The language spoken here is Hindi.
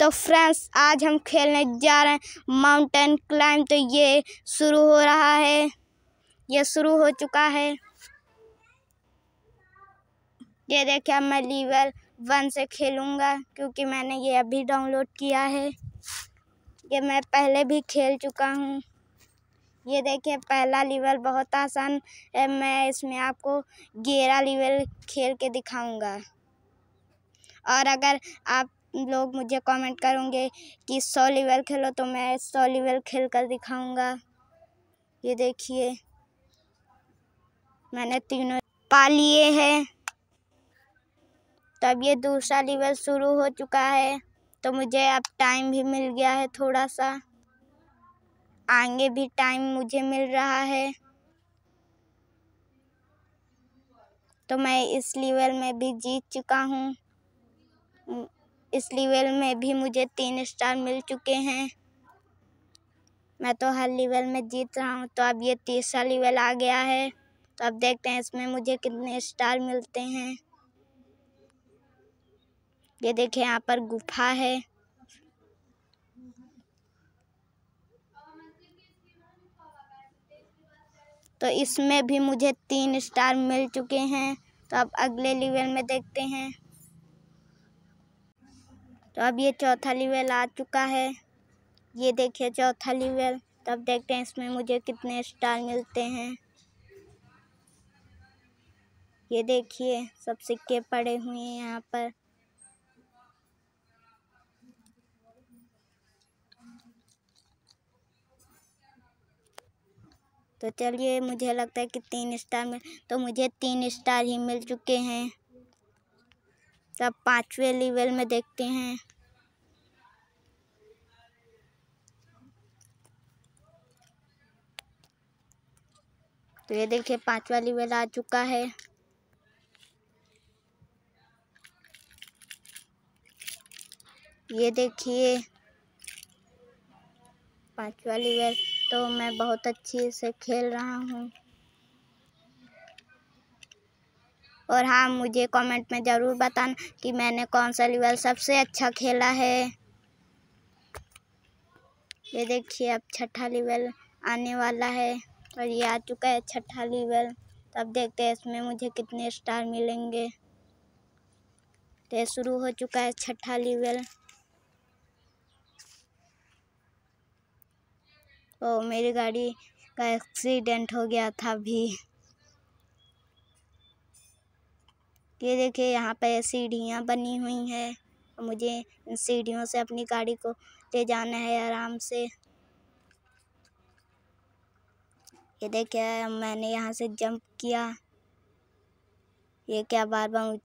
तो फ्रेंड्स आज हम खेलने जा रहे हैं माउंटेन क्लाइम तो ये शुरू हो रहा है ये शुरू हो चुका है ये देखिए मैं लीवल वन से खेलूँगा क्योंकि मैंने ये अभी डाउनलोड किया है ये मैं पहले भी खेल चुका हूँ ये देखिए पहला लेवल बहुत आसान है मैं इसमें आपको ग्यारह लेवल खेल के दिखाऊंगा और अगर आप लोग मुझे कमेंट करेंगे कि सौ लेवल खेलो तो मैं सौ लेवल खेल कर दिखाऊँगा ये देखिए मैंने तीनों पा लिए हैं तब ये दूसरा लेवल शुरू हो चुका है तो मुझे अब टाइम भी मिल गया है थोड़ा सा आगे भी टाइम मुझे मिल रहा है तो मैं इस लेवल में भी जीत चुका हूँ इस लेवल में भी मुझे तीन स्टार मिल चुके हैं मैं तो हर लेवल में जीत रहा हूँ तो अब ये तीसरा लेवल आ गया है तो अब देखते हैं इसमें मुझे कितने स्टार मिलते हैं ये देखिए यहाँ पर गुफा है तो इसमें भी मुझे तीन स्टार मिल चुके हैं तो अब अगले लेवल में देखते हैं तो अब ये चौथा लेवल आ चुका है ये देखिए चौथा लेवल तब देखते हैं इसमें मुझे कितने स्टार मिलते हैं ये देखिए सब सिक्के पड़े हुए हैं यहाँ पर तो चलिए मुझे लगता है कि तीन स्टार में तो मुझे तीन स्टार ही मिल चुके हैं तब पांचवे लेवल में देखते हैं तो ये देखिए पांचवा लेवल आ चुका है ये देखिए पांचवा लेवल तो मैं बहुत अच्छे से खेल रहा हूँ और हाँ मुझे कमेंट में ज़रूर बताना कि मैंने कौन सा लेवल सबसे अच्छा खेला है ये देखिए अब छठा लेवल आने वाला है और ये आ चुका है छठा लेवल तब देखते हैं इसमें मुझे कितने स्टार मिलेंगे तो शुरू हो चुका है छठा लेवल ओ मेरी गाड़ी का एक्सीडेंट हो गया था अभी ये देखिए यहाँ पे सीढ़ियाँ बनी हुई हैं मुझे इन सीढ़ियों से अपनी गाड़ी को ले जाना है आराम से ये देखिए मैंने यहाँ से जंप किया ये क्या बार बार